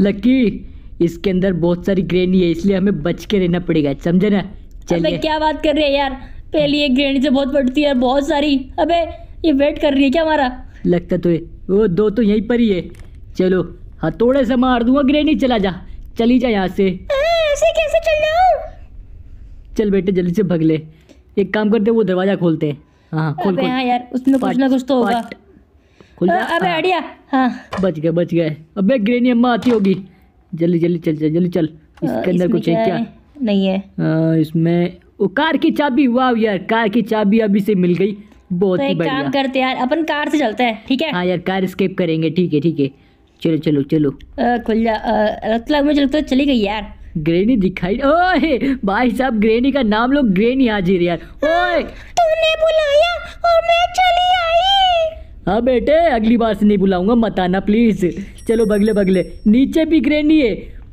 Lucky इसके अंदर बहुत सारी ग्रेनी है इसलिए हमें बच के रहना पड़ेगा समझे ना चलिए क्या बात कर रहे हैं यार पहली एक ग्रेनी से बहुत बढ़ती है बहुत सारी अबे ये वेट कर रही है क्या हमारा लगता तो है वो दो तो यहीं पर ही है चलो हाँ थोड़े से मार दूंगा ग्रेनी चला जा चली जा यहाँ से ऐसे कैसे चल चल बेटे जल्दी से भग ले एक काम करते वो दरवाजा खोलते हैं हाँ खोल खोल हाँ यार उसमें कुछ ना कुछ तो होगा खुल जा अबे अड़िया हां बच गए बच गए अबे ग्रेनी अम्मा आती होगी जल्दी जल्दी चल जा जल्दी चल इसके अंदर कुछ है क्या नहीं है आ, इसमें वो कार की चाबी वाह यार कार की चाबी अभी से मिल गई बहुत तो ही बढ़िया काम करते यार अपन कार से चलते हैं ठीक है हां यार कार स्केप करेंगे ठीक है ठीक है चलो चलो चलो खुल जा लगता मुझे लगता है चली गई यार ग्रेनी दिखाई ओए भाई साहब ग्रेनी का नाम लोग ग्रेनी हाजिर यार ओए तूने बुलाया और मैं चली आई हाँ बेटे अगली बार से नहीं बुलाऊंगा मत आना प्लीज़ चलो बगले बगले नीचे भी ग्रेनी है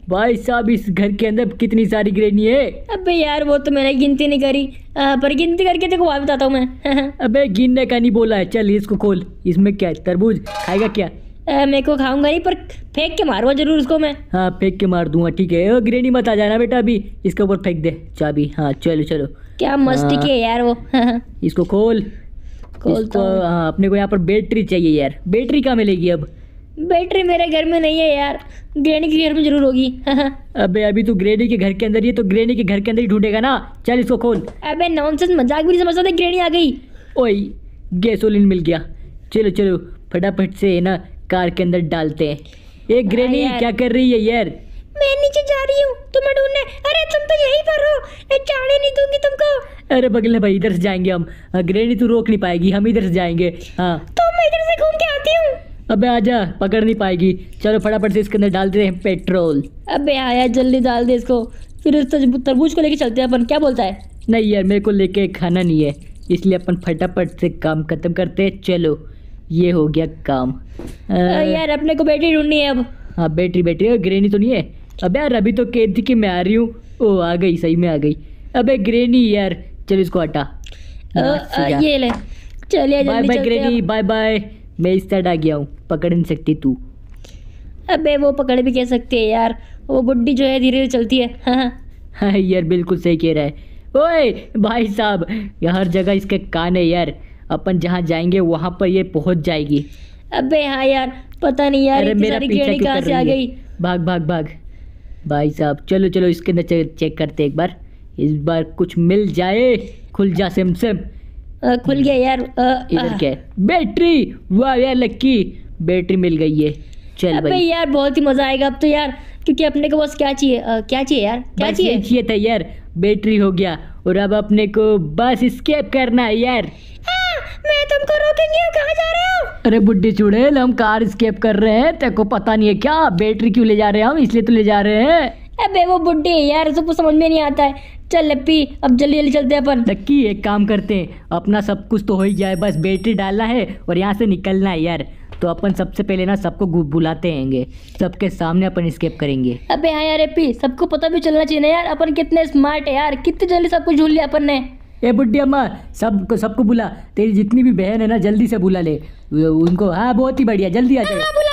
भाई साहब इस घर के अंदर कितनी सारी ग्रेनी है अबे यार वो तो मैंने गिनती नहीं करी आ, पर गिनती करके देखो वहां बताता हूँ मैं अबे गिनने का नहीं बोला है चल इसको खोल इसमें क्या है तरबूज खाएगा क्या मेरे को खाऊंगा नहीं पर फेंक के मारूंगा जरूर उसको मैं हाँ फेंक के मार दूंगा ठीक है ग्रेनी मत आ जाना बेटा अभी इसके ऊपर फेंक दे चाबी हाँ चलो चलो क्या मस्ती है हाँ। यार वो इसको खोल इसको uh, मतलब- अपने को यहाँ पर बैटरी चाहिए यार बैटरी कहाँ मिलेगी अब बैटरी मेरे घर में नहीं है यार ग्रेनी के घर में जरूर होगी अबे अभी तू ग्रेनी के घर के अंदर ही है तो ग्रेनी के घर के अंदर ही ढूंढेगा ना चल इसको खोल अबे नॉनसेंस मजाक भी नहीं समझता ग्रेनी आ गई ओए गैसोलिन मिल गया चलो चलो फटाफट से ना कार के अंदर डालते हैं हाँ ये ग्रेनी क्या कर रही है यार मैं नीचे जा रही हूँ तुम्हें ढूंढने अरे तुम तो यही पर हो जाने नहीं दूंगी तुमको अरे बगले भाई इधर से जाएंगे हम ग्रेनी तू तो रोक नहीं पाएगी हम इधर से जाएंगे हाँ तो मैं इधर से घूम के आती हूँ अबे आजा पकड़ नहीं पाएगी चलो फटाफट से इसके अंदर डालते हैं पेट्रोल अबे आया जल्दी डाल दे इसको फिर तरबूज को लेके चलते हैं अपन क्या बोलता है नहीं यार मेरे को लेके खाना नहीं है इसलिए अपन फटाफट से काम खत्म करते हैं चलो ये हो गया काम आ... यार अपने को बैटरी ढूंढनी है अब हाँ बैटरी बैटरी ग्रेनी तो नहीं है अब यार अभी तो कहती कि मैं आ रही हूँ ओ आ गई सही में आ गई अबे ग्रेनी यार चलो इसको हटा ये ले चलिए bye bye granny bye bye मैं इस साइड आ गया हूँ पकड़ नहीं सकती तू अबे वो पकड़ भी कह सकती है यार वो गुड्डी जो है धीरे धीरे चलती है हाँ, हाँ हाँ यार बिल्कुल सही कह रहा है ओए भाई साहब हर जगह इसके कान है यार अपन जहाँ जाएंगे वहाँ पर ये पहुँच जाएगी अबे हाँ यार पता नहीं यार कहाँ से आ गई भाग भाग भाग भाई साहब चलो चलो इसके अंदर चेक करते एक बार इस बार कुछ मिल जाए खुल जा सिम सिम आ, खुल गया यार इधर क्या बैटरी वाह यार लक्की बैटरी मिल गई है चल भाई यार बहुत ही मजा आएगा अब तो यार क्योंकि अपने को बस क्या चाहिए क्या चाहिए यार क्या चाहिए चाहिए था यार बैटरी हो गया और अब अपने को बस स्केप करना है यार अरे बुड्ढी चुड़ैल हम कार स्केप कर रहे हैं तेको पता नहीं है क्या बैटरी क्यों ले जा रहे हैं हम इसलिए तो ले जा रहे हैं अबे वो बुढ़े यार सब समझ में नहीं आता है चल लप्पी अब जल्दी जल्दी चलते हैं अपन लक्की एक काम करते हैं अपना सब कुछ तो हो ही गया है बस बैटरी डालना है और यहाँ से निकलना है यार तो अपन सबसे पहले ना सबको बुलाते हैंगे सबके सामने अपन स्केप करेंगे अबे हाँ यार एपी सबको पता भी चलना चाहिए ना यार अपन कितने स्मार्ट है यार कितनी जल्दी सब कुछ झूल लिया अपन ने ए बुढ़ी अम्मा सबको सबको बुला तेरी जितनी भी बहन है ना जल्दी से बुला ले उनको हाँ बहुत ही बढ़िया जल्दी आ जाए हाँ,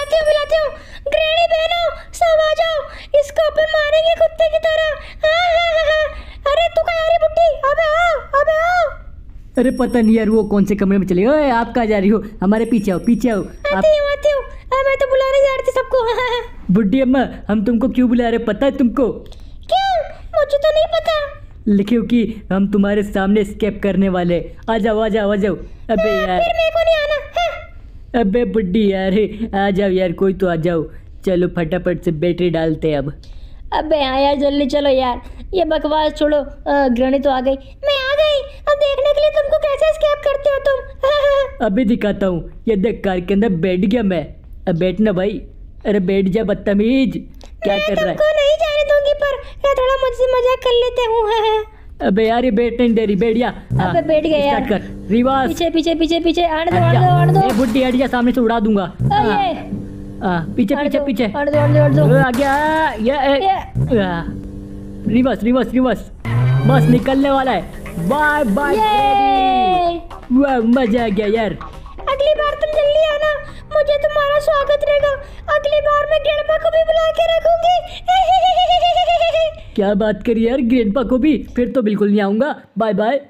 इसको अपन मारेंगे कुत्ते की तरह हाँ हाँ हाँ, हाँ। अरे तू कहाँ रही बुड्ढी अबे आ, अबे आ। अरे पता नहीं यार वो कौन से कमरे में चले ओए आप कहाँ जा रही हो हमारे पीछे आओ पीछे आओ आती आप... आती हूँ मैं तो बुलाने जा रही थी सबको हाँ, हाँ, बुड्ढी अम्मा हम तुमको क्यों बुला रहे पता है तुमको क्यों मुझे तो नहीं पता लिखियो कि हम तुम्हारे सामने स्केप करने वाले आ जाओ आ जाओ आ जाओ अबे यार फिर मेरे को नहीं आना अबे बुड्ढी यार आ जाओ यार कोई तो आ जाओ चलो फटाफट से बैटरी डालते अब अबे हाँ यार जल्दी चलो यार ये बकवास छोड़ो ग्रणी तो आ गई मैं आ गई अब देखने के लिए तुमको कैसे स्केप करते हो तुम अभी दिखाता हूँ ये देख कार के अंदर बैठ गया मैं अब बैठना भाई अरे बैठ जा बदतमीज क्या कर रहा है नहीं जाने दूंगी पर मैं थोड़ा मुझसे मजाक कर लेते हूँ अबे यार ये बैठने नहीं दे रही बैठ हाँ, अबे बैठ गया यार कर रिवाज पीछे पीछे पीछे पीछे आने दो आने दो आने दो ये बुड्ढी हट जा सामने से उड़ा दूंगा ओए पीछे पीछे पीछे रिवर्स रिवर्स रिवर्स बस निकलने वाला है बाय बाय वाह मजा आ गया यार अगली बार तुम जल्दी आना मुझे तुम्हारा स्वागत रहेगा अगली बार मैं ग्रैंडपा को भी बुला के रखूंगी क्या बात करी यार ग्रैंडपा को भी फिर तो बिल्कुल नहीं आऊंगा बाय बाय